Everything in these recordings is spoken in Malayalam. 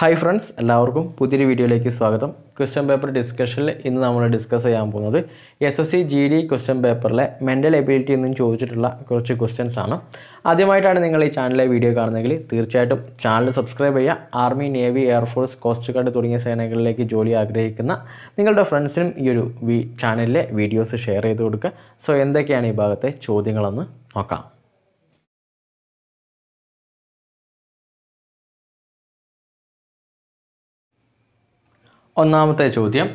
ഹായ് ഫ്രണ്ട്സ് എല്ലാവർക്കും പുതിയൊരു വീഡിയോയിലേക്ക് സ്വാഗതം ക്വസ്റ്റ്യൻ പേപ്പർ ഡിസ്കഷനിൽ ഇന്ന് നമ്മൾ ഡിസ്കസ് ചെയ്യാൻ പോകുന്നത് S S C G D question പേപ്പറിലെ മെൻ്റൽ എബിലിറ്റി എന്നും ചോദിച്ചിട്ടുള്ള കുറച്ച് ക്വസ്റ്റ്യൻസ് ആണ് ആദ്യമായിട്ടാണ് നിങ്ങൾ ഈ ചാനലിലെ വീഡിയോ കാണുന്നതെങ്കിൽ തീർച്ചയായിട്ടും ചാനൽ സബ്സ്ക്രൈബ് ചെയ്യുക army navy air force coast guard തുടങ്ങിയ സേനകളിലേക്ക് ജോലി ആഗ്രഹിക്കുന്ന നിങ്ങളുടെ ഫ്രണ്ട്സിനും ഈ ഒരു ചാനലിലെ വീഡിയോസ് ഷെയർ ചെയ്ത് കൊടുക്കുക സോ എന്തൊക്കെയാണ് ഈ ഭാഗത്തെ ചോദ്യങ്ങളെന്ന് നോക്കാം ഒന്നാമത്തെ ചോദ്യം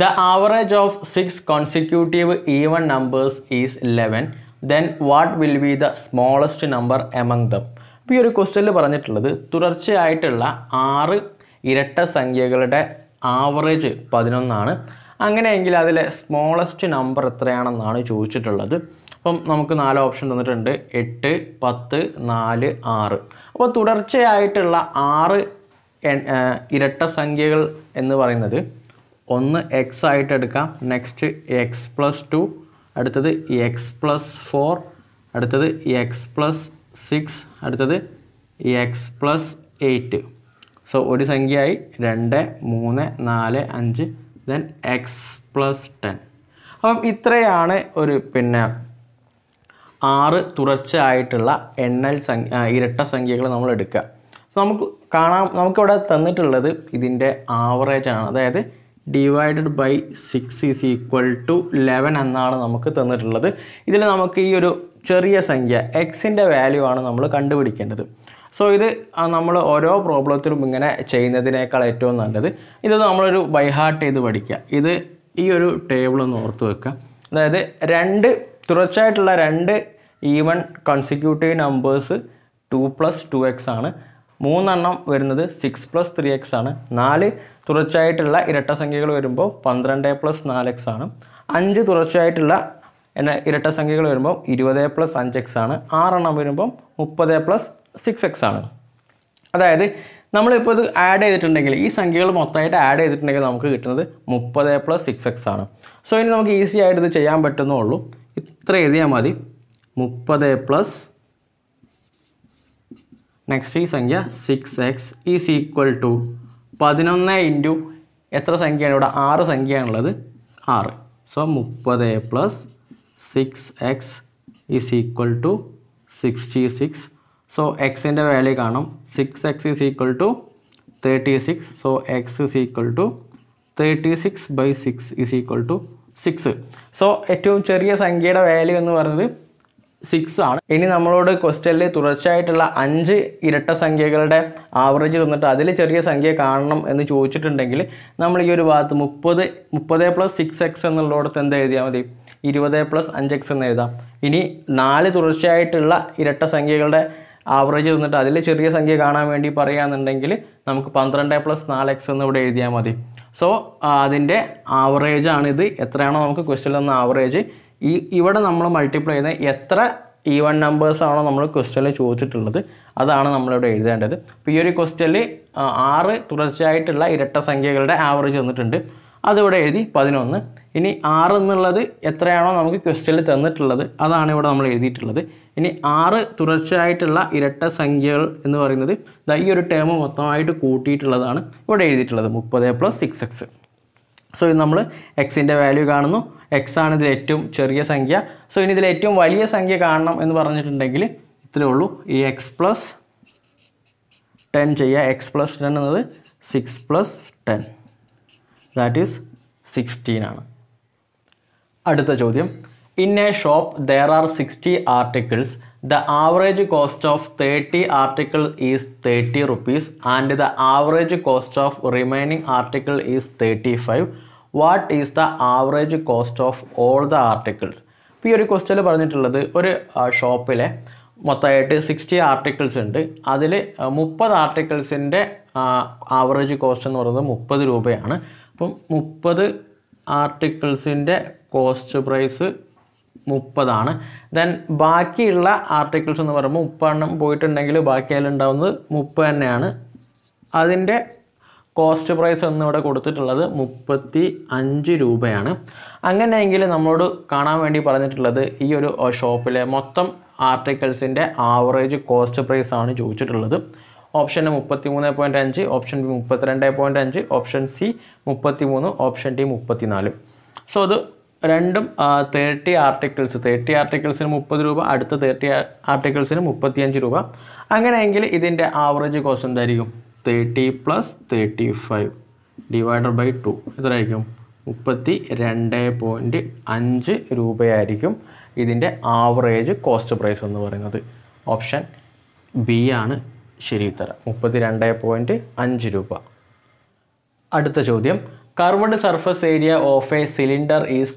the average of six consecutive even numbers is eleven then what will be the smallest number among them അപ്പോൾ ഈ ഒരു ക്വസ്റ്റനിൽ പറഞ്ഞിട്ടുള്ളത് തുടർച്ചയായിട്ടുള്ള ആറ് ഇരട്ട സംഖ്യകളുടെ ആവറേജ് പതിനൊന്നാണ് അങ്ങനെയെങ്കിൽ അതിലെ സ്മോളസ്റ്റ് നമ്പർ എത്രയാണെന്നാണ് ചോദിച്ചിട്ടുള്ളത് അപ്പം നമുക്ക് നാല് ഓപ്ഷൻ തന്നിട്ടുണ്ട് എട്ട് പത്ത് നാല് ആറ് അപ്പോൾ തുടർച്ചയായിട്ടുള്ള ആറ് ഇരട്ട സംഖ്യകൾ എന്ന് പറയുന്നത് ഒന്ന് എക്സ് ആയിട്ട് എടുക്കാം നെക്സ്റ്റ് എക്സ് പ്ലസ് ടു അടുത്തത് എക്സ് പ്ലസ് ഫോർ അടുത്തത് എക്സ് പ്ലസ് സിക്സ് അടുത്തത് എക്സ് പ്ലസ് എയ്റ്റ് സോ ഒരു സംഖ്യയായി രണ്ട് മൂന്ന് നാല് അഞ്ച് ദെൻ എക്സ് പ്ലസ് ടെൻ അപ്പം ഇത്രയാണ് ഒരു പിന്നെ ആറ് തുടർച്ചയായിട്ടുള്ള എണ്ണൽ സംഖ്യ ഇരട്ട സംഖ്യകൾ നമ്മൾ എടുക്കുക സോ നമുക്ക് കാണാം നമുക്കിവിടെ തന്നിട്ടുള്ളത് ഇതിൻ്റെ ആവറേജ് ആണ് അതായത് divided by six is equal to eleven എന്നാണ് നമുക്ക് തന്നിട്ടുള്ളത് ഇതിൽ നമുക്ക് ഈ ഒരു ചെറിയ സംഖ്യ എക്സിൻ്റെ വാല്യൂ ആണ് നമ്മൾ കണ്ടുപിടിക്കേണ്ടത് സോ ഇത് നമ്മൾ ഓരോ പ്രോബ്ലത്തിലും ഇങ്ങനെ ചെയ്യുന്നതിനേക്കാൾ ഏറ്റവും നല്ലത് ഇത് നമ്മളൊരു ബൈഹാർട്ട് ചെയ്ത് പഠിക്കുക ഇത് ഈ ഒരു ടേബിൾ ഒന്ന് ഓർത്ത് വെക്കുക അതായത് രണ്ട് തുടർച്ചയായിട്ടുള്ള രണ്ട് even consecutive numbers two plus two x ആണ് മൂന്നെണ്ണം വരുന്നത് സിക്സ് പ്ലസ് ത്രീ എക്സ് ആണ് നാല് തുടർച്ചയായിട്ടുള്ള ഇരട്ട സംഖ്യകൾ വരുമ്പോൾ പന്ത്രണ്ട് പ്ലസ് നാല് എക്സ് ആണ് അഞ്ച് തുടർച്ചയായിട്ടുള്ള ഇരട്ട സംഖ്യകൾ വരുമ്പോൾ ഇരുപത് പ്ലസ് അഞ്ച് എക്സ് ആണ് ആറെണ്ണം വരുമ്പോൾ മുപ്പത് പ്ലസ് സിക്സ് എക്സ് ആണ് അതായത് നമ്മളിപ്പോൾ ഇത് ആഡ് ചെയ്തിട്ടുണ്ടെങ്കിൽ ഈ സംഖ്യകൾ മൊത്തമായിട്ട് ആഡ് ചെയ്തിട്ടുണ്ടെങ്കിൽ നമുക്ക് കിട്ടുന്നത് മുപ്പത് പ്ലസ് സിക്സ് എക്സ് ആണ് സോ ഇനി നമുക്ക് ഈസി ആയിട്ട് ഇത് ചെയ്യാൻ പറ്റുന്നേ ഉള്ളൂ ഇത്ര എഴുതിയാൽ മതി മുപ്പത് പ്ലസ് നെക്സ്റ്റ് ഈ സംഖ്യ six x is equal to പതിനൊന്ന് ഇൻറ്റു എത്ര സംഖ്യയാണ് ഇവിടെ ആറ് സംഖ്യയാണുള്ളത് ആറ് സോ മുപ്പത് plus six x is equal to sixty six so എക്സിൻ്റെ വാല്യൂ കാണും six x is equal to thirty six so x is equal to thirty six by six is equal to six so ഏറ്റവും ചെറിയ സംഖ്യയുടെ വാല്യൂ എന്ന് പറയുന്നത് സിക്സ് ആണ് ഇനി നമ്മളോട് ക്വസ്റ്റനിൽ തുടർച്ചയായിട്ടുള്ള അഞ്ച് ഇരട്ട സംഖ്യകളുടെ ആവറേജ് തന്നിട്ട് അതിൽ ചെറിയ സംഖ്യ കാണണം എന്ന് ചോദിച്ചിട്ടുണ്ടെങ്കിൽ നമ്മൾ ഈ ഒരു ഭാഗത്ത് മുപ്പത് മുപ്പത് പ്ലസ് സിക്സ് എക്സ് എന്നുള്ളടത്ത് എന്ത് എഴുതിയാൽ മതി ഇരുപത് പ്ലസ് അഞ്ച് എക്സ് എന്ന് എഴുതാം ഇനി നാല് തുടർച്ചയായിട്ടുള്ള ഇരട്ട സംഖ്യകളുടെ ആവറേജ് തന്നിട്ട് അതിൽ ചെറിയ സംഖ്യ കാണാൻ വേണ്ടി പറയുകയാണെന്നുണ്ടെങ്കിൽ നമുക്ക് പന്ത്രണ്ട് പ്ലസ് നാല് എക്സ് എന്ന് ഇവിടെ എഴുതിയാൽ മതി സോ അതിൻ്റെ ആവറേജാണിത് എത്രയാണോ നമുക്ക് ക്വസ്റ്റനിൽ നിന്ന് ആവറേജ് ഈ ഇവിടെ നമ്മൾ മൾട്ടിപ്ലൈ ചെയ്യുന്ന എത്ര വൺ നമ്പേഴ്സാണോ നമ്മൾ ക്വസ്റ്റ്യനിൽ ചോദിച്ചിട്ടുള്ളത് അതാണ് നമ്മളിവിടെ എഴുതേണ്ടത് അപ്പോൾ ഈ ഒരു ക്വസ്റ്റ്യനിൽ ആറ് തുടർച്ചയായിട്ടുള്ള ഇരട്ട സംഖ്യകളുടെ ആവറേജ് തന്നിട്ടുണ്ട് അതിവിടെ എഴുതി പതിനൊന്ന് ഇനി ആറ് എന്നുള്ളത് എത്രയാണോ നമുക്ക് ക്വസ്റ്റ്യനിൽ തന്നിട്ടുള്ളത് അതാണ് ഇവിടെ നമ്മൾ എഴുതിയിട്ടുള്ളത് ഇനി ആറ് തുടർച്ചയായിട്ടുള്ള ഇരട്ട സംഖ്യകൾ എന്ന് പറയുന്നത് ഈ ഒരു ടേം മൊത്തമായിട്ട് കൂട്ടിയിട്ടുള്ളതാണ് ഇവിടെ എഴുതിയിട്ടുള്ളത് മുപ്പത് പ്ലസ് സിക്സ് എക്സ് സോ ഇത് നമ്മൾ എക്സിൻ്റെ വാല്യൂ കാണുന്നു എക്സ് ആണ് ഇതിൽ ഏറ്റവും ചെറിയ സംഖ്യ സോ ഇനി ഇതിൽ ഏറ്റവും വലിയ സംഖ്യ കാണണം എന്ന് പറഞ്ഞിട്ടുണ്ടെങ്കിൽ ഇത്രയേ ഉള്ളൂ ഈ എക്സ് പ്ലസ് ടെൻ ചെയ്യുക എക്സ് പ്ലസ് ടെൻ എന്നത് six plus ten that is sixteen ആണ് അടുത്ത ചോദ്യം in a shop there are sixty articles the average cost of thirty article is thirty rupees and the average cost of remaining article is thirty five what is the average cost of all the articles ഇപ്പോൾ ഈ ഒരു ക്വസ്റ്റ്യൻ പറഞ്ഞിട്ടുള്ളത് ഒരു ഷോപ്പിലെ മൊത്തമായിട്ട് സിക്സ്റ്റി ആർട്ടിക്കിൾസ് ഉണ്ട് അതിൽ മുപ്പത് ആർട്ടിക്കിൾസിൻ്റെ ആവറേജ് കോസ്റ്റ് എന്ന് പറയുന്നത് മുപ്പത് രൂപയാണ് അപ്പം മുപ്പത് ആർട്ടിക്കിൾസിൻ്റെ കോസ്റ്റ് പ്രൈസ് മുപ്പതാണ് ദെൻ ബാക്കിയുള്ള ആർട്ടിക്കിൾസ് എന്ന് പറയുമ്പോൾ മുപ്പെണ്ണം പോയിട്ടുണ്ടെങ്കിൽ ബാക്കി അതിലുണ്ടാവുന്നത് മുപ്പത് തന്നെയാണ് അതിൻ്റെ കോസ്റ്റ് പ്രൈസ് എന്നിവിടെ കൊടുത്തിട്ടുള്ളത് മുപ്പത്തി അഞ്ച് രൂപയാണ് അങ്ങനെയെങ്കിൽ നമ്മളോട് കാണാൻ വേണ്ടി പറഞ്ഞിട്ടുള്ളത് ഈ ഒരു ഷോപ്പിലെ മൊത്തം ആർട്ടിക്കിൾസിൻ്റെ ആവറേജ് കോസ്റ്റ് പ്രൈസ് ആണ് ചോദിച്ചിട്ടുള്ളത് ഓപ്ഷൻ എ മുപ്പത്തി മൂന്ന് പോയിൻറ്റ് അഞ്ച് ഓപ്ഷൻ ബി മുപ്പത്തിരണ്ട് പോയിൻറ്റ് അഞ്ച് ഓപ്ഷൻ സി മുപ്പത്തി മൂന്ന് ഓപ്ഷൻ ഡി നാല് സോ അത് രണ്ടും തേർട്ടി ആർട്ടിക്കിൾസ് തേർട്ടി ആർട്ടിക്കിൾസിന് മുപ്പത് രൂപ അടുത്ത തേർട്ടി ആർട്ടിക്കിൾസിന് മുപ്പത്തിയഞ്ച് രൂപ അങ്ങനെയെങ്കിൽ ഇതിൻ്റെ ആവറേജ് കോസ്റ്റ് എന്തായിരിക്കും thirty plus thirty five divided by two എത്രയായിരിക്കും മുപ്പത്തി രണ്ട് പോയിൻറ്റ് അഞ്ച് രൂപയായിരിക്കും ഇതിൻ്റെ ആവറേജ് കോസ്റ്റ് പ്രൈസ് എന്ന് പറയുന്നത് ഓപ്ഷൻ ബി ആണ് ശരി ഉത്തരം മുപ്പത്തി രണ്ട് പോയിൻറ്റ് അഞ്ച് രൂപ അടുത്ത ചോദ്യം curved surface area of a cylinder is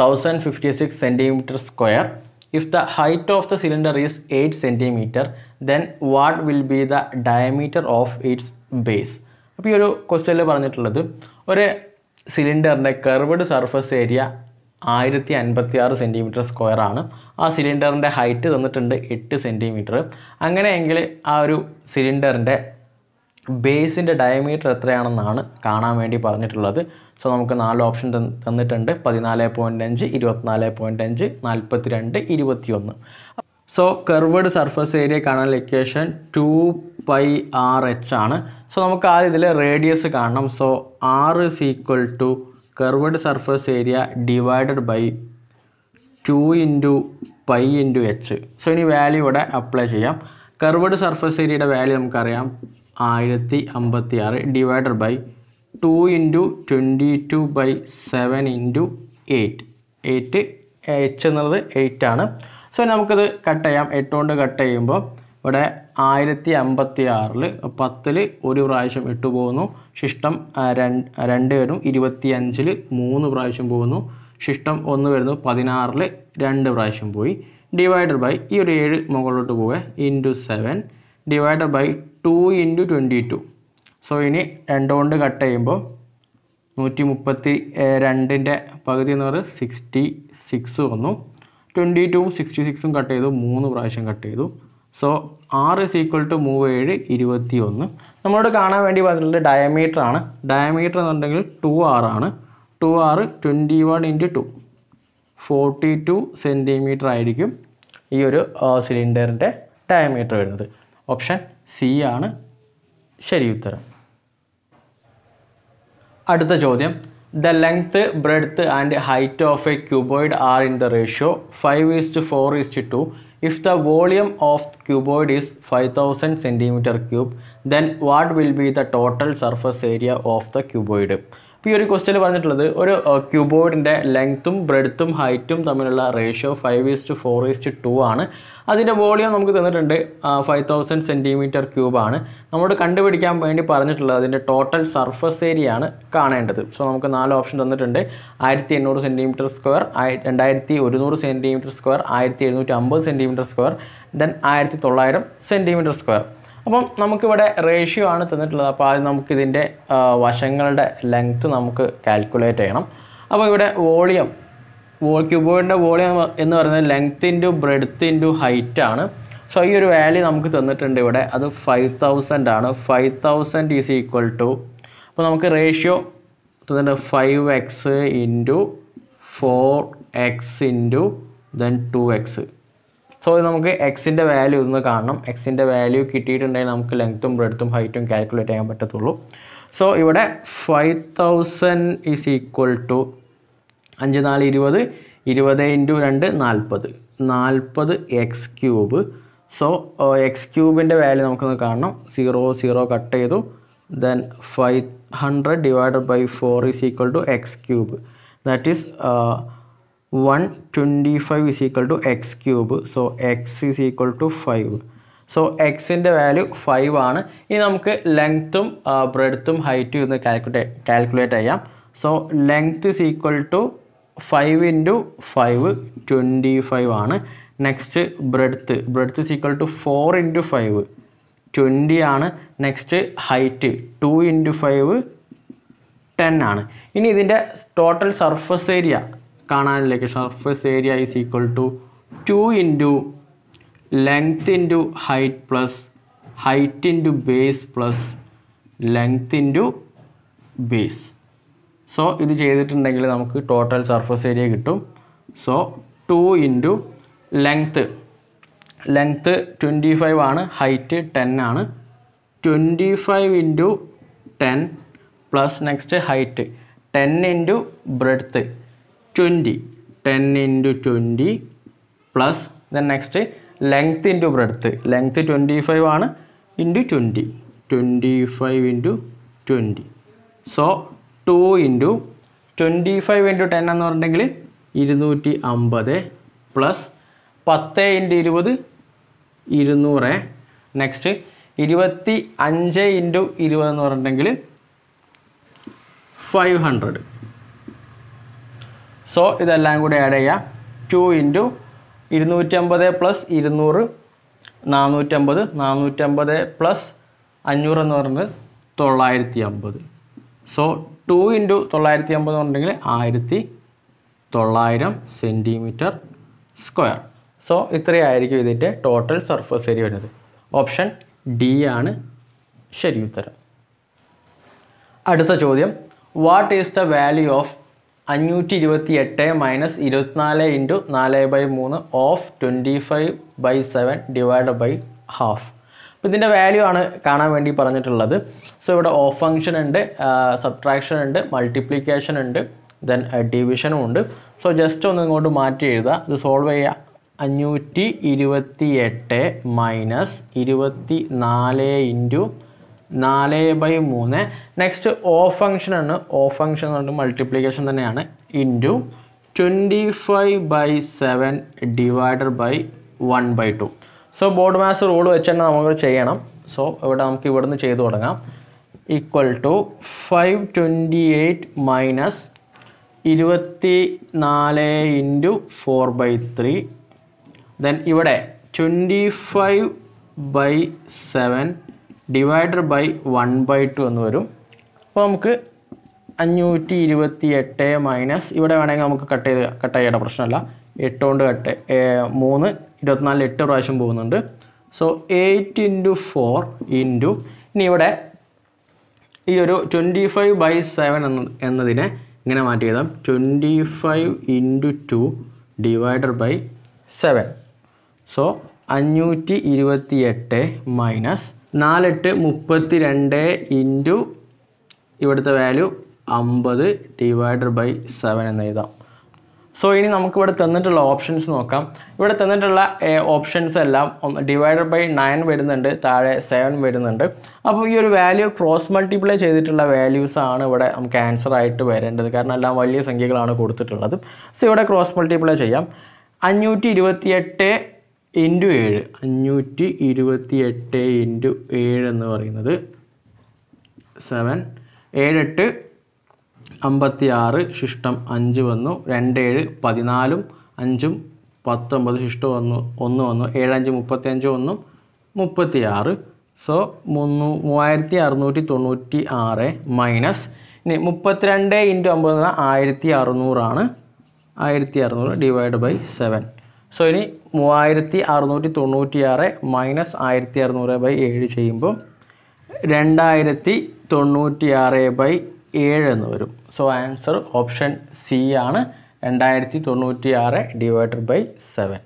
thousand fifty six centimetre square if the height of the cylinder is 8 centimetre then what will be the diameter of its base അപ്പോൾ ഈ ഒരു ക്വസ്റ്റ്യനിൽ പറഞ്ഞിട്ടുള്ളത് ഒരു സിലിണ്ടറിൻ്റെ കർവ്ഡ് സർഫസ് ഏരിയ ആയിരത്തി അൻപത്തി ആറ് സെൻറ്റിമീറ്റർ സ്ക്വയർ ആണ് ആ സിലിണ്ടറിൻ്റെ ഹൈറ്റ് തന്നിട്ടുണ്ട് എട്ട് സെൻറ്റിമീറ്റർ അങ്ങനെയെങ്കിൽ ആ ഒരു സിലിണ്ടറിൻ്റെ ബേസിൻ്റെ ഡയമീറ്റർ എത്രയാണെന്നാണ് കാണാൻ വേണ്ടി പറഞ്ഞിട്ടുള്ളത് സോ നമുക്ക് നാല് ഓപ്ഷൻ തന്നിട്ടുണ്ട് പതിനാല് പോയിൻ്റ് അഞ്ച് ഇരുപത്തിനാല് പോയിൻ്റ് അഞ്ച് നാൽപ്പത്തി രണ്ട് ഇരുപത്തിയൊന്ന് സോ കർവേഡ് സർഫസ് ഏരിയ കാണാൻ ലൊക്കേഷൻ ടു പൈ ആർ എച്ച് ആണ് സോ നമുക്ക് ആദ്യം ഇതിൽ റേഡിയസ് കാണണം so r is equal to curved surface area divided by two into pi into h so ഇനി വാല്യൂ ഇവിടെ അപ്ലൈ ചെയ്യാം കർവേഡ് സർഫസ് ഏരിയയുടെ വാല്യൂ നമുക്കറിയാം ആയിരത്തി അമ്പത്തി ആറ് divided by two into twenty two by seven into eight eight h എന്നുള്ളത് എയ്റ്റ് ആണ് സോ നമുക്കത് കട്ട് ചെയ്യാം എട്ട് കൊണ്ട് കട്ട് ചെയ്യുമ്പോൾ ഇവിടെ ആയിരത്തി അമ്പത്തി ആറിൽ പത്തിൽ ഒരു പ്രാവശ്യം ഇട്ടു പോകുന്നു ശിഷ്ടം രണ്ട് രണ്ട് വരും ഇരുപത്തി അഞ്ചിൽ മൂന്ന് പ്രാവശ്യം പോകുന്നു ശിഷ്ടം ഒന്ന് വരുന്നു പതിനാറിൽ രണ്ട് പ്രാവശ്യം പോയി ഡിവൈഡഡ് ബൈ ഈ ഒരു ഏഴ് മുകളിലോട്ട് പോവുക into seven divided by two into twenty two so ഇനി രണ്ട് കൊണ്ട് കട്ട് ചെയ്യുമ്പോൾ നൂറ്റി മുപ്പത്തി രണ്ടിൻ്റെ പകുതി എന്ന് പറയുന്നത് സിക്സ്റ്റി സിക്സ് വന്നു ട്വൻറ്റി ടുവും സിക്സ്റ്റി സിക്സും കട്ട് ചെയ്തു മൂന്ന് പ്രാവശ്യം കട്ട് ചെയ്തു സോ ആറ് ഇസ് ഈക്വൽ ടു മൂവ് ഏഴ് ഇരുപത്തി ഒന്ന് നമ്മളോട് കാണാൻ വേണ്ടി പറഞ്ഞിട്ട് ഡയമീറ്റർ ആണ് ഡയമീറ്റർ എന്നുണ്ടെങ്കിൽ ടു ആറാണ് ടു ആറ് twenty one into two forty two centimetre ആയിരിക്കും ഈ ഒരു സിലിണ്ടറിൻ്റെ ഡയമീറ്റർ വരുന്നത് ഓപ്ഷൻ സി ആണ് ശരി ഉത്തരം അടുത്ത ചോദ്യം the length breadth and height of a cuboid are in the ratio five is to four is to two if the volume of cuboid is five thousand centimetre cube then what will be the total surface area of the cuboid ഇപ്പോൾ ഈ ഒരു ക്വസ്റ്റ്യൻ പറഞ്ഞിട്ടുള്ളത് ഒരു ക്യൂബോർഡിൻ്റെ ലെങ്ത്തും ബ്രെഡ്ത്തും ഹൈറ്റും തമ്മിലുള്ള ratio five is to four is to two ആണ് അതിൻ്റെ വോളിയം നമുക്ക് തന്നിട്ടുണ്ട് ഫൈവ് തൗസൻഡ് സെൻറ്റിമീറ്റർ ക്യൂബാണ് നമ്മോട് കണ്ടുപിടിക്കാൻ വേണ്ടി പറഞ്ഞിട്ടുള്ളത് അതിൻ്റെ ടോട്ടൽ സർഫസ് ഏരിയ ആണ് കാണേണ്ടത് സോ നമുക്ക് നാല് ഓപ്ഷൻ തന്നിട്ടുണ്ട് ആയിരത്തി എണ്ണൂറ് സെൻറ്റിമീറ്റർ സ്ക്വയർ രണ്ടായിരത്തി ഒരുന്നൂറ് സെൻറ്റിമീറ്റർ സ്ക്വയർ ആയിരത്തി എഴുന്നൂറ്റി അമ്പത് സെൻറ്റിമീറ്റർ സ്ക്വയർ ദെൻ ആയിരത്തി തൊള്ളായിരം സെൻറ്റിമീറ്റർ സ്ക്വയർ അപ്പം നമുക്കിവിടെ റേഷ്യോ ആണ് തന്നിട്ടുള്ളത് അപ്പോൾ ആദ്യം നമുക്കിതിൻ്റെ വശങ്ങളുടെ ലെങ്ത്ത് നമുക്ക് കാൽക്കുലേറ്റ് ചെയ്യണം അപ്പോൾ ഇവിടെ വോളിയം വോൾ ക്യൂബോയിൻ്റെ വോളിയം എന്ന് പറയുന്നത് length into breadth into height ആണ് സോ ഈ ഒരു വാല്യൂ നമുക്ക് തന്നിട്ടുണ്ട് ഇവിടെ അത് ഫൈവ് തൗസൻഡ് ആണ് five thousand is equal to അപ്പോൾ നമുക്ക് റേഷ്യോ തന്നിട്ട് five x into four x into then two x so നമുക്ക് എക്സിൻ്റെ വാല്യൂ ഒന്ന് കാണണം എക്സിൻ്റെ വാല്യൂ കിട്ടിയിട്ടുണ്ടെങ്കിൽ നമുക്ക് ലെങ്ത്തും ബ്രെഡ്ത്തും ഹൈറ്റും കാൽക്കുലേറ്റ് ചെയ്യാൻ പറ്റത്തുള്ളൂ സോ ഇവിടെ five thousand is equal to അഞ്ച് നാല് ഇരുപത് ഇരുപത് ഇൻറ്റു രണ്ട് നാൽപ്പത് നാൽപ്പത് എക്സ് ക്യൂബ് സോ എക്സ് ക്യൂബിൻ്റെ വാല്യൂ നമുക്കൊന്ന് കാണണം സീറോ സീറോ കട്ട് ചെയ്തു then five hundred divided by four is equal to x cube that is one twenty five is equal to x cube so x is equal to five so എക്സിൻ്റെ വാല്യൂ ഫൈവ് ആണ് ഇനി നമുക്ക് ലെങ്ത്തും ബ്രെഡ്ത്തും ഹൈറ്റും ഇന്ന് കാൽക്കുലേറ്റ് കാൽക്കുലേറ്റ് ചെയ്യാം so length is equal to five into five twenty five ആണ് next breadth breadth is equal to four into five twenty ആണ് next height two into five ten ആണ് ഇനി ഇതിൻ്റെ ടോട്ടൽ സർഫസ് ഏരിയ കാണാനിലേക്ക് surface area is equal to two into length into height plus height into base plus length into base so ഇത് ചെയ്തിട്ടുണ്ടെങ്കിൽ നമുക്ക് ടോട്ടൽ സർഫസ് ഏരിയ കിട്ടും so two into length length twenty five ആണ് ഹൈറ്റ് ടെൻ ആണ് twenty five into ten plus next height ten into breadth twenty ten into twenty plus then next length into breadth length twenty five ആണ് into twenty twenty five into twenty so two into twenty five into ten എന്ന് പറഞ്ഞിട്ടുണ്ടെങ്കിൽ ഇരുന്നൂറ്റി അമ്പത് പ്ലസ് പത്ത് ഇൻറ്റു ഇരുപത് ഇരുന്നൂറ് നെക്സ്റ്റ് ഇരുപത്തി അഞ്ച് ഇൻറ്റു ഇരുപത് എന്ന് പറഞ്ഞിട്ടുണ്ടെങ്കിൽ ഫൈവ് ഹൺഡ്രഡ് സോ ഇതെല്ലാം കൂടി ആഡ് ചെയ്യാം ടു ഇൻറ്റു ഇരുന്നൂറ്റമ്പത് പ്ലസ് ഇരുന്നൂറ് നാനൂറ്റമ്പത് നാനൂറ്റമ്പത് പ്ലസ് അഞ്ഞൂറ് എന്ന് പറയുന്നത് തൊള്ളായിരത്തി അമ്പത് സോ ടു ഇൻറ്റു തൊള്ളായിരത്തി അമ്പത് എന്ന് എന്നുണ്ടെങ്കിൽ ആയിരത്തി തൊള്ളായിരം സെൻറ്റിമീറ്റർ സ്ക്വയർ സോ ഇത്രയായിരിക്കും ഇതിൻ്റെ ടോട്ടൽ സർഫസ് ഏരിയ വരുന്നത് ഓപ്ഷൻ ഡി ആണ് ശരി ഉത്തരം അടുത്ത ചോദ്യം what is the value of അഞ്ഞൂറ്റി ഇരുപത്തി എട്ട് മൈനസ് ഇരുപത്തിനാല് ഇൻറ്റു നാല് ബൈ മൂന്ന് of twenty five by seven divide by half അപ്പോൾ ഇതിൻ്റെ വാല്യൂ ആണ് കാണാൻ വേണ്ടി പറഞ്ഞിട്ടുള്ളത് സോ ഇവിടെ ഓഫ് ഫംഗ്ഷൻ ഉണ്ട് സബ്ട്രാക്ഷൻ ഉണ്ട് മൾട്ടിപ്ലിക്കേഷൻ ഉണ്ട് ദെൻ ഡിവിഷനും ഉണ്ട് സോ ജസ്റ്റ് ഒന്ന് ഇങ്ങോട്ട് മാറ്റി എഴുതുക ഇത് സോൾവ് ചെയ്യുക അഞ്ഞൂറ്റി ഇരുപത്തി എട്ട് മൈനസ് ഇരുപത്തി നാല് ഇൻറ്റു നാല് ബൈ മൂന്ന് നെക്സ്റ്റ് ഓ ഫംഗ്ഷനാണ് ഓ ഫംഗ്ഷൻ എന്ന് പറഞ്ഞിട്ട് മൾട്ടിപ്ലിക്കേഷൻ തന്നെയാണ് into twenty five by seven divided by one by two so BODMAS rule വെച്ച് തന്നെ നമുക്ക് ചെയ്യണം സോ ഇവിടെ നമുക്ക് ഇവിടെ നിന്ന് ചെയ്തു തുടങ്ങാം equal to five twenty eight minus ഇരുപത്തി നാല് into four by three then ഇവിടെ twenty five by seven divided by one by two എന്ന് വരും അപ്പോൾ നമുക്ക് അഞ്ഞൂറ്റി ഇരുപത്തി എട്ട് മൈനസ് ഇവിടെ വേണമെങ്കിൽ നമുക്ക് കട്ട് ചെയ്ത് കട്ട് ചെയ്യേണ്ട പ്രശ്നമല്ല എട്ട് കൊണ്ട് കട്ട് മൂന്ന് ഇരുപത്തിനാല് എട്ട് പ്രാവശ്യം പോകുന്നുണ്ട് so eight into four into ഇനി ഇവിടെ ഈ ഒരു ട്വൻറ്റി ഫൈവ് ബൈ സെവൻ എന്ന എന്നതിനെ ഇങ്ങനെ മാറ്റി ചെയ്താൽ twenty five into two divided by seven so അഞ്ഞൂറ്റി ഇരുപത്തി എട്ട് മൈനസ് നാലെട്ട് മുപ്പത്തി രണ്ട് ഇൻറ്റു ഇവിടുത്തെ വാല്യൂ അമ്പത് ഡിവൈഡഡ് ബൈ സെവൻ എന്ന് എഴുതാം സോ ഇനി നമുക്കിവിടെ തന്നിട്ടുള്ള ഓപ്ഷൻസ് നോക്കാം ഇവിടെ തന്നിട്ടുള്ള ഓപ്ഷൻസ് എല്ലാം ഡിവൈഡഡ് ബൈ നയൻ വരുന്നുണ്ട് താഴെ സെവൻ വരുന്നുണ്ട് അപ്പോൾ ഈ ഒരു വാല്യൂ ക്രോസ് മൾട്ടിപ്ലൈ ചെയ്തിട്ടുള്ള വാല്യൂസ് ആണ് ഇവിടെ നമുക്ക് ആൻസർ ആയിട്ട് വരേണ്ടത് കാരണം എല്ലാം വലിയ സംഖ്യകളാണ് കൊടുത്തിട്ടുള്ളത് സോ ഇവിടെ ക്രോസ് മൾട്ടിപ്ലൈ ചെയ്യാം അഞ്ഞൂറ്റി ഇരുപത്തിയെട്ട് ഇൻറ്റു ഏഴ് അഞ്ഞൂറ്റി ഇരുപത്തി എട്ട് ഇൻറ്റു ഏഴ് എന്ന് പറയുന്നത് സെവൻ ഏഴെട്ട് അമ്പത്തി ആറ് ശിഷ്ടം അഞ്ച് വന്നു രണ്ടേഴ് പതിനാലും അഞ്ചും പത്തൊമ്പത് ശിഷ്ടം വന്നു ഒന്ന് വന്നു ഏഴഞ്ച് മുപ്പത്തിയഞ്ച് ഒന്നും മുപ്പത്തി ആറ് സോ മുന്നൂ മൂവായിരത്തി അറുന്നൂറ്റി തൊണ്ണൂറ്റി ആറ് മൈനസ് ഇനി മുപ്പത്തിരണ്ട് ഇൻറ്റു അമ്പത് ആയിരത്തി അറുന്നൂറാണ് ആയിരത്തി അറുന്നൂറ് ഡിവൈഡ് ബൈ സെവൻ സോ ഇനി മൂവായിരത്തി അറുന്നൂറ്റി തൊണ്ണൂറ്റി ആറ് മൈനസ് ആയിരത്തി അറുന്നൂറ് ബൈ ഏഴ് ചെയ്യുമ്പോൾ രണ്ടായിരത്തി തൊണ്ണൂറ്റി ആറ് ബൈ ഏഴ് എന്ന് വരും സോ ആൻസർ ഓപ്ഷൻ സി ആണ് രണ്ടായിരത്തി തൊണ്ണൂറ്റി ആറ് ഡിവൈഡഡ് ബൈ സെവൻ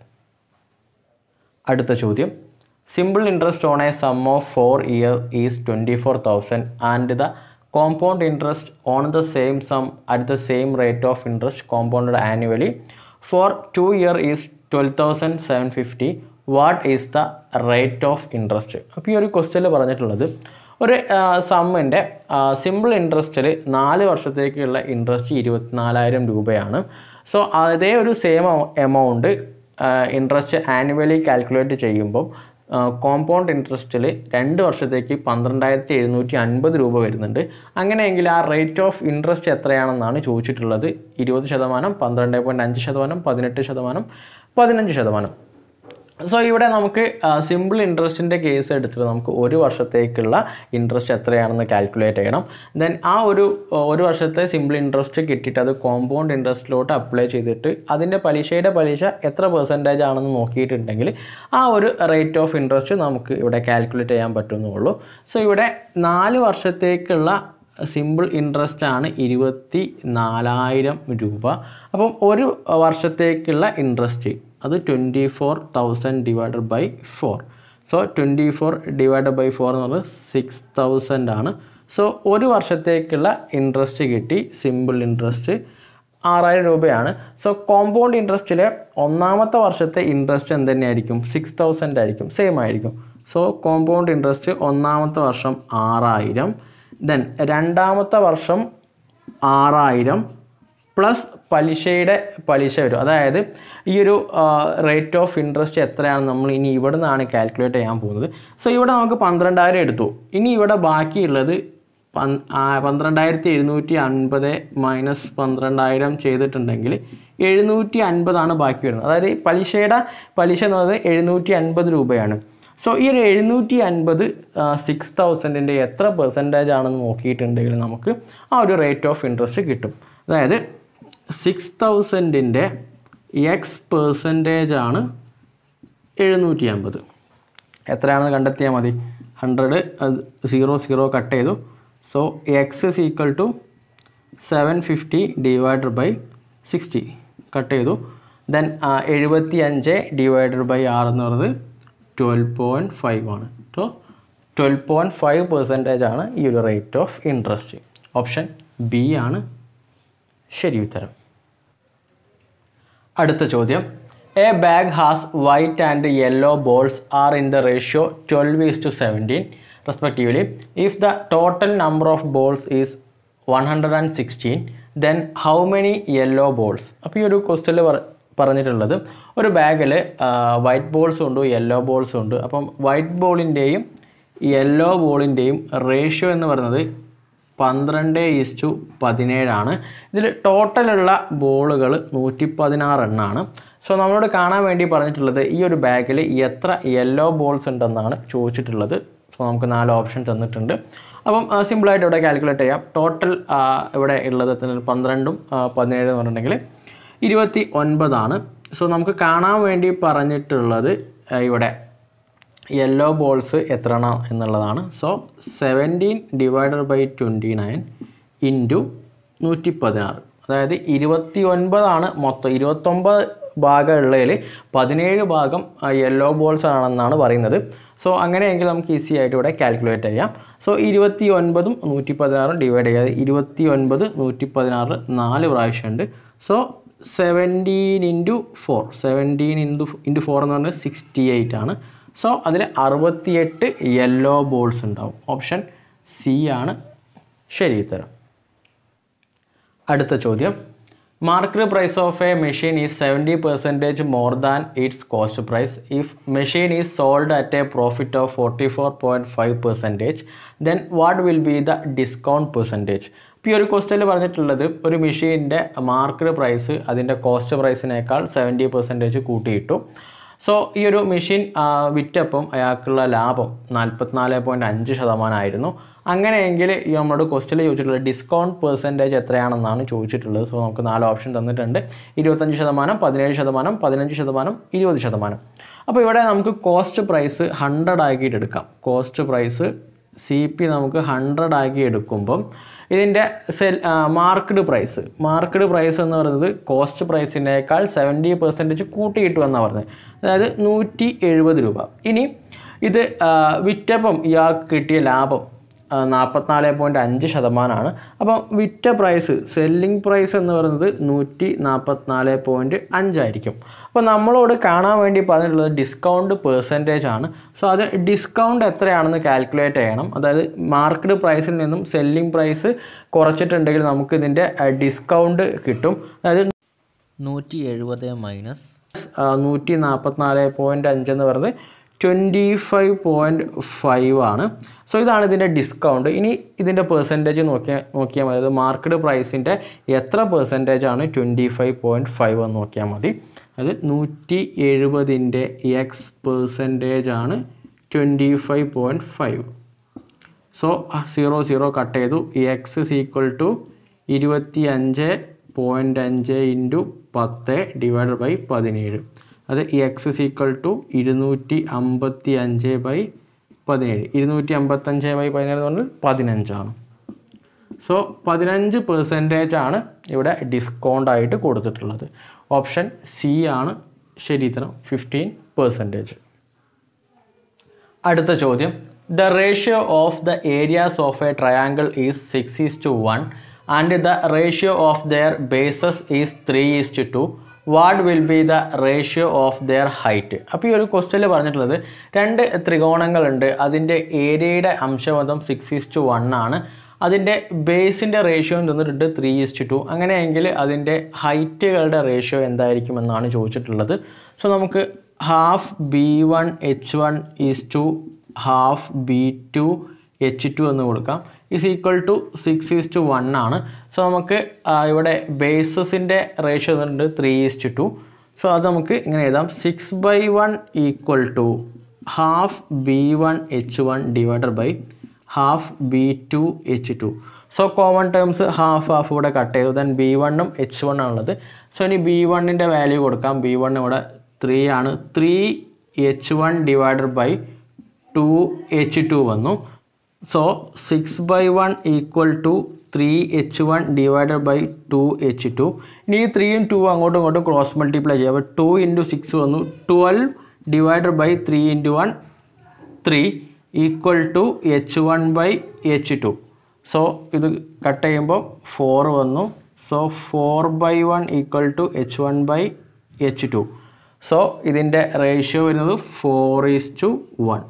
അടുത്ത ചോദ്യം simple interest on a sum of four year is twenty four thousand and the compound interest on the same sum at the same rate of interest compounded annually for two year is twelve thousand seven fifty what is the rate of interest അപ്പോൾ ഈ ഒരു ക്വസ്റ്റ്യനിൽ പറഞ്ഞിട്ടുള്ളത് ഒരു സമ്മിൻ്റെ സിമ്പിൾ ഇൻട്രസ്റ്റിൽ നാല് വർഷത്തേക്കുള്ള ഇൻട്രസ്റ്റ് ഇരുപത്തിനാലായിരം രൂപയാണ് സോ അതേ ഒരു same amount interest annually calculate ചെയ്യുമ്പോൾ കോമ്പൗണ്ട് ഇൻട്രസ്റ്റിൽ രണ്ട് വർഷത്തേക്ക് പന്ത്രണ്ടായിരത്തി എഴുന്നൂറ്റി അൻപത് രൂപ വരുന്നുണ്ട് അങ്ങനെയെങ്കിൽ ആ റേറ്റ് ഓഫ് ഇൻട്രസ്റ്റ് എത്രയാണെന്നാണ് ചോദിച്ചിട്ടുള്ളത് ഇരുപത് ശതമാനം പന്ത്രണ്ട് പോയിൻറ്റ് അഞ്ച് ശതമാനം പതിനെട്ട് ശതമാനം പതിനഞ്ച് ശതമാനം സോ ഇവിടെ നമുക്ക് സിമ്പിൾ ഇൻട്രസ്റ്റിൻ്റെ കേസ് എടുത്തിട്ട് നമുക്ക് ഒരു വർഷത്തേക്കുള്ള ഇൻട്രസ്റ്റ് എത്രയാണെന്ന് കാൽക്കുലേറ്റ് ചെയ്യണം ദെൻ ആ ഒരു ഒരു വർഷത്തെ സിമ്പിൾ ഇൻട്രസ്റ്റ് കിട്ടിയിട്ട് അത് കോമ്പൗണ്ട് ഇൻട്രസ്റ്റിലോട്ട് അപ്ലൈ ചെയ്തിട്ട് അതിൻ്റെ പലിശയുടെ പലിശ എത്ര പെർസെൻറ്റേജ് ആണെന്ന് നോക്കിയിട്ടുണ്ടെങ്കിൽ ആ ഒരു റേറ്റ് ഓഫ് ഇൻട്രസ്റ്റ് നമുക്ക് ഇവിടെ കാൽക്കുലേറ്റ് ചെയ്യാൻ പറ്റുന്നുള്ളൂ സോ ഇവിടെ നാല് വർഷത്തേക്കുള്ള സിമ്പിൾ ഇൻട്രസ്റ്റ് ആണ് ഇരുപത്തി നാലായിരം രൂപ അപ്പം ഒരു വർഷത്തേക്കുള്ള ഇൻട്രസ്റ്റ് അത് twenty four thousand divided by four so twenty four divided by four എന്ന് പറയുന്നത് സിക്സ് തൗസൻഡ് ആണ് സോ ഒരു വർഷത്തേക്കുള്ള ഇൻട്രസ്റ്റ് കിട്ടി സിമ്പിൾ ഇൻട്രസ്റ്റ് ആറായിരം രൂപയാണ് സോ കോമ്പൗണ്ട് ഇൻട്രസ്റ്റിലെ ഒന്നാമത്തെ വർഷത്തെ ഇൻട്രസ്റ്റ് എന്ത് തന്നെയായിരിക്കും സിക്സ് തൗസൻഡ് ആയിരിക്കും സെയിം ആയിരിക്കും സോ കോമ്പൗണ്ട് ഇൻട്രസ്റ്റ് ഒന്നാമത്തെ വർഷം ആറായിരം ദെൻ രണ്ടാമത്തെ വർഷം ആറായിരം പ്ലസ് പലിശയുടെ പലിശ വരും അതായത് ഈ ഒരു റേറ്റ് ഓഫ് ഇൻട്രസ്റ്റ് എത്രയാണ് നമ്മൾ ഇനി ഇവിടെ നിന്നാണ് കാൽക്കുലേറ്റ് ചെയ്യാൻ പോകുന്നത് സോ ഇവിടെ നമുക്ക് പന്ത്രണ്ടായിരം എടുത്തു ഇനി ഇവിടെ ബാക്കിയുള്ളത് പന്ത്രണ്ടായിരത്തി എഴുന്നൂറ്റി അൻപത് മൈനസ് പന്ത്രണ്ടായിരം ചെയ്തിട്ടുണ്ടെങ്കിൽ എഴുന്നൂറ്റി അൻപതാണ് ബാക്കി വരുന്നത് അതായത് പലിശയുടെ പലിശ എന്ന് പറയുന്നത് എഴുന്നൂറ്റി അൻപത് രൂപയാണ് സോ ഈ ഒരു എഴുന്നൂറ്റി അൻപത് സിക്സ് തൗസൻഡിൻ്റെ എത്ര പെർസെൻറ്റേജ് ആണെന്ന് നോക്കിയിട്ടുണ്ടെങ്കിൽ നമുക്ക് ആ ഒരു റേറ്റ് ഓഫ് ഇൻട്രസ്റ്റ് കിട്ടും അതായത് സിക്സ് തൗസൻഡിൻ്റെ എക്സ് പെർസെൻറ്റേജ് ആണ് എഴുന്നൂറ്റി അൻപത് എത്രയാണെന്ന് കണ്ടെത്തിയാൽ മതി ഹൺഡ്രഡ് സീറോ സീറോ കട്ട് ചെയ്തു so x is equal to seven fifty divide by sixty cut ചെയ്തു ദെൻ എഴുപത്തി അഞ്ച് ഡിവൈഡ് ബൈ ആറ് എന്ന് പറയുന്നത് ട്വൽവ് പോയിൻറ്റ് ഫൈവ് ആണ് കേട്ടോ ട്വൽവ് പോയിൻറ്റ് ഫൈവ് പെർസെൻറ്റേജ് ആണ് ഈ ഒരു rate of interest option B ആണ് ശരി ഉത്തരം അടുത്ത ചോദ്യം a bag has white and yellow balls are in the ratio twelve is to seventeen respectively if the total number of balls is one hundred and sixteen then how many yellow balls അപ്പോൾ ഈ ഒരു ക്വസ്റ്റ്യനിൽ പറഞ്ഞിട്ടുള്ളത് ഒരു ബാഗിൽ വൈറ്റ് ബോൾസും ഉണ്ട് യെല്ലോ ബോൾസും ഉണ്ട് അപ്പം വൈറ്റ് ബോളിൻ്റെയും യെല്ലോ ബോളിൻ്റെയും റേഷ്യോ എന്ന് പറയുന്നത് പന്ത്രണ്ട് ടു പതിനേഴാണ് ഇതിൽ ടോട്ടലുള്ള ബോളുകൾ നൂറ്റി പതിനാറ് എണ്ണമാണ് സോ നമ്മളോട് കാണാൻ വേണ്ടി പറഞ്ഞിട്ടുള്ളത് ഈ ഒരു ബാഗിൽ എത്ര യെല്ലോ ബോൾസ് ഉണ്ടെന്നാണ് ചോദിച്ചിട്ടുള്ളത് സോ നമുക്ക് നാല് ഓപ്ഷൻ തന്നിട്ടുണ്ട് അപ്പം സിമ്പിളായിട്ട് ഇവിടെ കാൽക്കുലേറ്റ് ചെയ്യാം ടോട്ടൽ ഇവിടെ ഉള്ളത് പന്ത്രണ്ടും പതിനേഴെന്ന് പറഞ്ഞിട്ടുണ്ടെങ്കിൽ ഇരുപത്തി ഒൻപതാണ് സോ നമുക്ക് കാണാൻ വേണ്ടി പറഞ്ഞിട്ടുള്ളത് ഇവിടെ യെല്ലോ ബോൾസ് എത്ര എണ്ണം എന്നുള്ളതാണ് so seventeen divided by twenty nine into നൂറ്റി പതിനാറ് അതായത് ഇരുപത്തി ഒൻപതാണ് മൊത്തം ഇരുപത്തൊമ്പത് ഭാഗം ഉള്ളതിൽ പതിനേഴ് ഭാഗം യെല്ലോ ബോൾസ് ആണെന്നാണ് പറയുന്നത് സോ അങ്ങനെയെങ്കിൽ നമുക്ക് ഈസി ആയിട്ട് ഇവിടെ കാൽക്കുലേറ്റ് ചെയ്യാം സോ ഇരുപത്തി ഒൻപതും നൂറ്റി പതിനാറും ഡിവൈഡ് ചെയ്യാതെ ഇരുപത്തി ഒൻപത് നൂറ്റി പതിനാറ് നാല് പ്രാവശ്യമുണ്ട് so seventeen into four seventeen into into four എന്ന് പറഞ്ഞാൽ സിക്സ്റ്റി എയ്റ്റ് ആണ് സോ അതിൽ അറുപത്തിയെട്ട് യെല്ലോ ബോൾസ് ഉണ്ടാവും ഓപ്ഷൻ സി ആണ് ശരി ഉത്തരം അടുത്ത ചോദ്യം market price of a machine is seventy percentage more than its cost price if machine is sold at a profit of forty four point five percentage then what will be the discount percentage ഇപ്പോൾ ഒരു ക്വസ്റ്റ്യനിൽ പറഞ്ഞിട്ടുള്ളത് ഒരു മെഷീൻ്റെ മാർക്കറ്റ് പ്രൈസ് അതിൻ്റെ കോസ്റ്റ് പ്രൈസിനേക്കാൾ സെവൻറ്റി പെർസെൻറ്റേജ് കൂട്ടിയിട്ടു സോ ഈ ഒരു മെഷീൻ വിറ്റപ്പം അയാൾക്കുള്ള ലാഭം നാൽപ്പത്തിനാല് പോയിൻറ്റ് അഞ്ച് ശതമാനമായിരുന്നു അങ്ങനെയെങ്കിൽ ഈ നമ്മളോട് ക്വസ്റ്റിൽ ചോദിച്ചിട്ടുള്ള ഡിസ്കൗണ്ട് പെർസെൻറ്റേജ് എത്രയാണെന്നാണ് ചോദിച്ചിട്ടുള്ളത് സോ നമുക്ക് നാല് ഓപ്ഷൻ തന്നിട്ടുണ്ട് ഇരുപത്തഞ്ച് ശതമാനം പതിനേഴ് ശതമാനം പതിനഞ്ച് ശതമാനം ഇരുപത് ശതമാനം അപ്പോൾ ഇവിടെ നമുക്ക് കോസ്റ്റ് പ്രൈസ് ഹൺഡ്രഡ് ആക്കിയിട്ട് എടുക്കാം കോസ്റ്റ് പ്രൈസ് സി പി നമുക്ക് ഹൺഡ്രഡ് ആക്കി എടുക്കുമ്പം ഇതിൻ്റെ sell marked price marked price എന്ന് പറയുന്നത് കോസ്റ്റ് പ്രൈസിനേക്കാൾ സെവൻറ്റി പെർസെൻറ്റേജ് കൂട്ടി കിട്ടുമെന്നാണ് പറഞ്ഞത് അതായത് നൂറ്റി എഴുപത് രൂപ ഇനി ഇത് വിറ്റപ്പം ഇയാൾക്ക് കിട്ടിയ ലാഭം നാൽപ്പത്തിനാല് പോയിൻറ്റ് അഞ്ച് ശതമാനമാണ് അപ്പം വിറ്റ പ്രൈസ് സെല്ലിംഗ് പ്രൈസ് എന്ന് പറയുന്നത് നൂറ്റി നാൽപ്പത്തിനാല് പോയിൻറ്റ് അഞ്ചായിരിക്കും അപ്പോൾ നമ്മളോട് കാണാൻ വേണ്ടി പറഞ്ഞിട്ടുള്ളത് ഡിസ്കൗണ്ട് പെർസെൻറ്റേജ് ആണ് സോ അത് ഡിസ്കൗണ്ട് എത്രയാണെന്ന് കാൽക്കുലേറ്റ് ചെയ്യണം അതായത് മാർക്കറ്റ് പ്രൈസിൽ നിന്നും സെല്ലിംഗ് പ്രൈസ് കുറച്ചിട്ടുണ്ടെങ്കിൽ നമുക്ക് ഇതിൻ്റെ ഡിസ്കൗണ്ട് കിട്ടും അതായത് നൂറ്റി എഴുപത് മൈനസ് നൂറ്റി നാൽപ്പത്തിനാല് പോയിൻറ്റ് അഞ്ചെന്ന് പറഞ്ഞത് ട്വൻറ്റി ഫൈവ് പോയിൻറ്റ് ഫൈവ് ആണ് സോ ഇതാണ് ഇതിൻ്റെ ഡിസ്കൗണ്ട് ഇനി ഇതിൻ്റെ പെർസെൻറ്റേജ് നോക്കിയാൽ നോക്കിയാൽ മതി അത് മാർക്കറ്റ് പ്രൈസിൻ്റെ എത്ര പെർസെൻറ്റേജ് ആണ് ട്വൻറ്റി ഫൈവ് പോയിൻറ്റ് ഫൈവ് എന്ന് നോക്കിയാൽ മതി അത് നൂറ്റി എഴുപതിൻ്റെ എക്സ് പെർസെൻറ്റേജ് ആണ് twenty five point five so zero zero cut ചെയ്തു എക്സ് ഇസ് ഈക്വൽ ടു ഇരുപത്തി അഞ്ച് പോയിൻ്റ് അഞ്ച് ഇൻറ്റു പത്ത് ഡിവൈഡ് ബൈ പതിനേഴ് അത് എക്സ് ഇസ് ഈക്വൽ ടു ഇരുന്നൂറ്റി അമ്പത്തി അഞ്ച് ബൈ പതിനേഴ് ഇരുന്നൂറ്റി അമ്പത്തഞ്ച് ബൈ പതിനേഴ് എന്ന് പറഞ്ഞാൽ പതിനഞ്ചാണ് സോ പതിനഞ്ച് പെർസെൻറ്റേജ് ആണ് ഇവിടെ ഡിസ്കൗണ്ട് ആയിട്ട് കൊടുത്തിട്ടുള്ളത് ഓപ്ഷൻ സി ആണ് ശരി ഉത്തരം ഫിഫ്റ്റീൻ പെർസെൻറ്റേജ് അടുത്ത ചോദ്യം the ratio of the areas of a triangle is six is to one and the ratio of their bases is three is to two what will be the ratio of their height അപ്പോൾ ഈ ഒരു ക്വസ്റ്റ്യനിൽ പറഞ്ഞിട്ടുള്ളത് രണ്ട് ത്രികോണങ്ങളുണ്ട് അതിൻ്റെ ഏരിയയുടെ അംശവധം സിക്സ് ഈസ് ടു വൺ ആണ് അതിൻ്റെ ബേസിൻ്റെ റേഷ്യോയും തന്നിട്ടുണ്ട് ത്രീ ഈസ്റ്റ് ടു അങ്ങനെയെങ്കിൽ അതിൻ്റെ ഹൈറ്റുകളുടെ റേഷ്യോ എന്തായിരിക്കും എന്നാണ് ചോദിച്ചിട്ടുള്ളത് സോ നമുക്ക് half B one H one is to half B two H two എന്ന് കൊടുക്കാം is equal to six is to one ആണ് സോ നമുക്ക് ഇവിടെ ബേസസിൻ്റെ റേഷ്യോ തന്നിട്ടുണ്ട് ത്രീ ഈസ്റ്റ് ടു സോ അത് നമുക്ക് ഇങ്ങനെ എഴുതാം six by one equal to half B one H one divided by half B two H two so common terms half half ഇവിടെ കട്ട് ചെയ്തു ദെൻ ബി വണ്ണും എച്ച് വൺ ആണുള്ളത് സോ ഇനി ബി വണ്ണിൻ്റെ വാല്യൂ കൊടുക്കാം ബി വൺ ഇവിടെ ത്രീ ആണ് three H one divided by two H two വന്നു so six by one equal to three H one divided by two H two ഇനി ഈ ത്രീയും ടു അങ്ങോട്ടും ഇങ്ങോട്ടും ക്രോസ് മൾട്ടിപ്ലൈ ചെയ്യാം അപ്പോൾ ടു ഇൻറ്റു സിക്സ് വന്നു twelve divided by three into one three equal to H one by H two so ഇത് കട്ട് ചെയ്യുമ്പോൾ ഫോർ വന്നു so four by one equal to H one by H two so ഇതിൻ്റെ റേഷ്യോ വരുന്നത് four is to one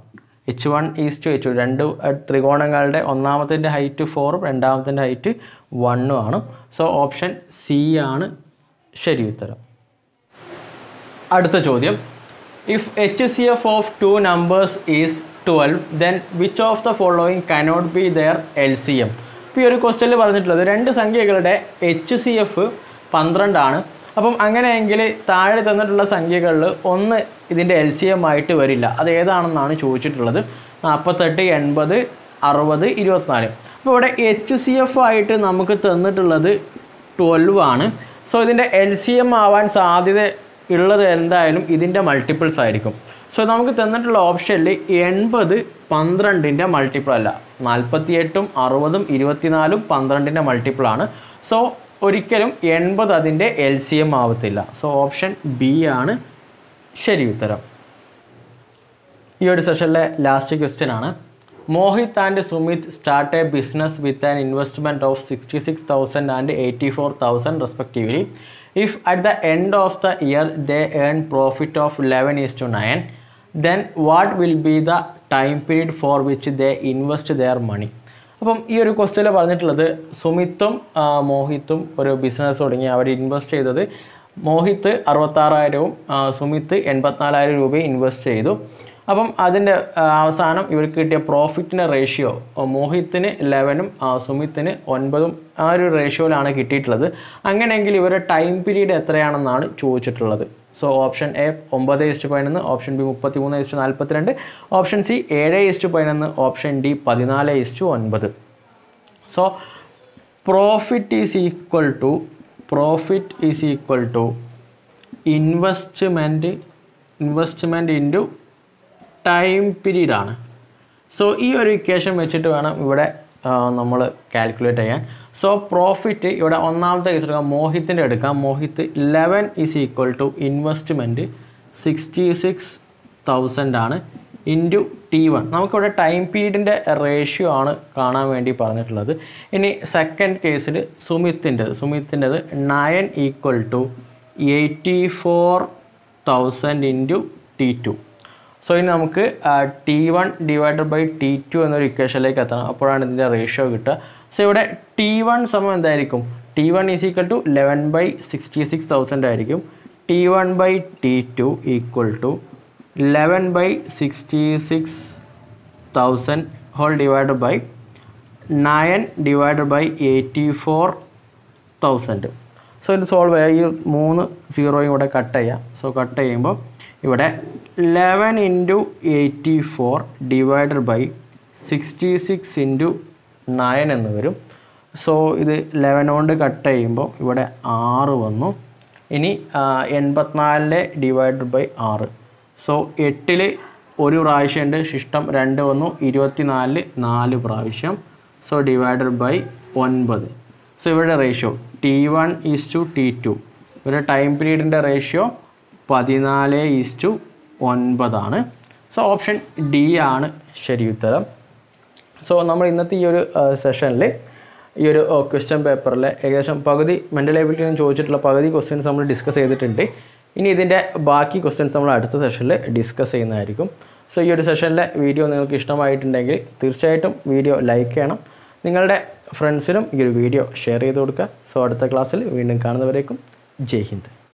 H one is to H two രണ്ട് ത്രികോണങ്ങളുടെ ഒന്നാമത്തിൻ്റെ ഹൈറ്റ് ഫോറും രണ്ടാമത്തിൻ്റെ ഹൈറ്റ് വണ്ണും ആണ് സോ ഓപ്ഷൻ സി ആണ് ശരി ഉത്തരം അടുത്ത ചോദ്യം if H C F of two numbers is twelve then which of the following cannot be their L C M ഇപ്പോൾ ഈ ഒരു ക്വസ്റ്റ്യനിൽ പറഞ്ഞിട്ടുള്ളത് രണ്ട് സംഖ്യകളുടെ എച്ച് സി എഫ് പന്ത്രണ്ടാണ് അപ്പം അങ്ങനെയെങ്കിൽ താഴെ തന്നിട്ടുള്ള സംഖ്യകളിൽ ഒന്ന് ഇതിൻ്റെ എൽ സി എം ആയിട്ട് വരില്ല അത് ഏതാണെന്നാണ് ചോദിച്ചിട്ടുള്ളത് നാൽപ്പത്തെട്ട് എൺപത് അറുപത് ഇരുപത്തിനാല് അപ്പോൾ ഇവിടെ എച്ച് സി എഫ് ആയിട്ട് നമുക്ക് തന്നിട്ടുള്ളത് ട്വൽവ് ആണ് സോ ഇതിൻ്റെ എൽ സി എം ആവാൻ സാധ്യത ഉള്ളത് എന്തായാലും ഇതിൻ്റെ മൾട്ടിപ്പിൾസ് ആയിരിക്കും സോ നമുക്ക് തന്നിട്ടുള്ള ഓപ്ഷനിൽ എൺപത് പന്ത്രണ്ടിൻ്റെ മൾട്ടിപ്പിൾ അല്ല എട്ടും അറുപതും ഇരുപത്തിനാലും പന്ത്രണ്ടിൻ്റെ ആണ് സോ ഒരിക്കലും എൺപത് അതിൻ്റെ എൽ സി എം ആവത്തില്ല സോ ഓപ്ഷൻ ബി ആണ് ശരി ഉത്തരം ഈ ഒരു സെഷനിലെ ലാസ്റ്റ് ക്വസ്റ്റ്യൻ ആണ് Mohit and Sumit start a business with an investment of sixty six thousand and eighty four thousand respectively if at the end of the year they earn profit of eleven is to nine then what will be the time period for which they invest their money അപ്പം ഈ ഒരു ക്വസ്റ്റ്യനിൽ പറഞ്ഞിട്ടുള്ളത് സുമിത്തും മോഹിത്തും ഒരു ബിസിനസ് തുടങ്ങി അവർ ഇൻവെസ്റ്റ് ചെയ്തത് മോഹിത്ത് അറുപത്താറായിരവും സുമിത്ത് എൺപത്തിനാലായിരം രൂപയും ഇൻവെസ്റ്റ് ചെയ്തു അപ്പം അതിൻ്റെ അവസാനം ഇവർക്ക് കിട്ടിയ പ്രോഫിറ്റിൻ്റെ റേഷ്യോ മോഹിത്തിന് ലെവനും സുമിത്തിന് ഒൻപതും ആ ഒരു റേഷ്യോയിലാണ് കിട്ടിയിട്ടുള്ളത് അങ്ങനെയെങ്കിൽ ഇവരുടെ ടൈം പീരീഡ് എത്രയാണെന്നാണ് ചോദിച്ചിട്ടുള്ളത് സോ ഓപ്ഷൻ എ ഒമ്പത് ഇസ്റ്റ് പതിനൊന്ന് ഓപ്ഷൻ ബി മുപ്പത്തി മൂന്ന് ഇസ്റ്റ് നാൽപ്പത്തിരണ്ട് ഓപ്ഷൻ സി ഏഴ് ഇസ്റ്റ് പതിനൊന്ന് ഓപ്ഷൻ ഡി പതിനാല് ഇസ്റ്റു ഒൻപത് so profit is equal to profit is equal to investment investment into time പീരീഡാണ് സോ ഈ ഒരു ഇക്വേഷൻ വെച്ചിട്ട് വേണം ഇവിടെ നമ്മൾ കാൽക്കുലേറ്റ് ചെയ്യാൻ സോ പ്രോഫിറ്റ് ഇവിടെ ഒന്നാമത്തെ കേസ് എടുക്കാം മോഹിത്തിൻ്റെ എടുക്കാം Mohit eleven is equal to investment sixty six thousand ആണ് ഇൻറ്റു ടി വൺ നമുക്കിവിടെ ടൈം പീരീഡിൻ്റെ റേഷ്യോ ആണ് കാണാൻ വേണ്ടി പറഞ്ഞിട്ടുള്ളത് ഇനി സെക്കൻഡ് കേസിൽ സുമിത്തിൻ്റെത് സുമിത്തിൻ്റെത് nine equal to eighty four thousand into T two so ഇനി നമുക്ക് T one divided by T two എന്നൊരു ഇക്വേഷനിലേക്ക് എത്തണം അപ്പോഴാണ് ഇതിൻ്റെ റേഷ്യോ കിട്ടുക സോ ഇവിടെ ടി വൺ സമം എന്തായിരിക്കും T one is equal to eleven by sixty six thousand ആയിരിക്കും T one by T two equal to eleven by sixty six thousand whole divide by nine divide by eighty four thousand so ഇത് സോൾവ് ചെയ്യാം ഈ മൂന്ന് സീറോയും കൂടെ കട്ട് ചെയ്യാം സോ കട്ട് ചെയ്യുമ്പോൾ ഇവിടെ eleven into eighty four divide by sixty six into nine എന്ന് വരും സോ ഇത് ലെവൻ കൊണ്ട് കട്ട് ചെയ്യുമ്പോൾ ഇവിടെ ആറ് വന്നു ഇനി എൺപത്തിനാലിൻ്റെ ഡിവൈഡ് ബൈ ആറ് സോ എട്ടിൽ ഒരു പ്രാവശ്യം ഉണ്ട് ശിഷ്ടം രണ്ട് വന്നു ഇരുപത്തിനാലിൽ നാല് പ്രാവശ്യം സോ ഡിവൈഡ് ബൈ ഒൻപത് സോ ഇവിടെ ratio T one is to T two ഇവരുടെ ടൈം പീരീഡിൻ്റെ റേഷ്യോ പതിനാല് ഈസ് ടു ഒൻപതാണ് സോ ഓപ്ഷൻ ഡി ആണ് ശരി ഉത്തരം സോ നമ്മൾ ഇന്നത്തെ ഈ ഒരു സെഷനിൽ ഈ ഒരു ക്വസ്റ്റ്യൻ പേപ്പറിലെ ഏകദേശം പകുതി മെൻ്റൽ എബിലിറ്റി ചോദിച്ചിട്ടുള്ള പകുതി ക്വസ്റ്റ്യൻസ് നമ്മൾ ഡിസ്കസ് ചെയ്തിട്ടുണ്ട് ഇനി ഇതിൻ്റെ ബാക്കി ക്വസ്റ്റ്യൻസ് നമ്മൾ അടുത്ത സെഷനിൽ ഡിസ്കസ് ചെയ്യുന്നതായിരിക്കും സോ ഈ ഒരു സെഷനിലെ വീഡിയോ നിങ്ങൾക്ക് ഇഷ്ടമായിട്ടുണ്ടെങ്കിൽ തീർച്ചയായിട്ടും വീഡിയോ ലൈക്ക് ചെയ്യണം നിങ്ങളുടെ ഫ്രണ്ട്സിനും ഈ ഒരു വീഡിയോ ഷെയർ ചെയ്ത് കൊടുക്കുക സോ അടുത്ത ക്ലാസ്സിൽ വീണ്ടും കാണുന്നവരേക്കും ജയ് ഹിന്ദ്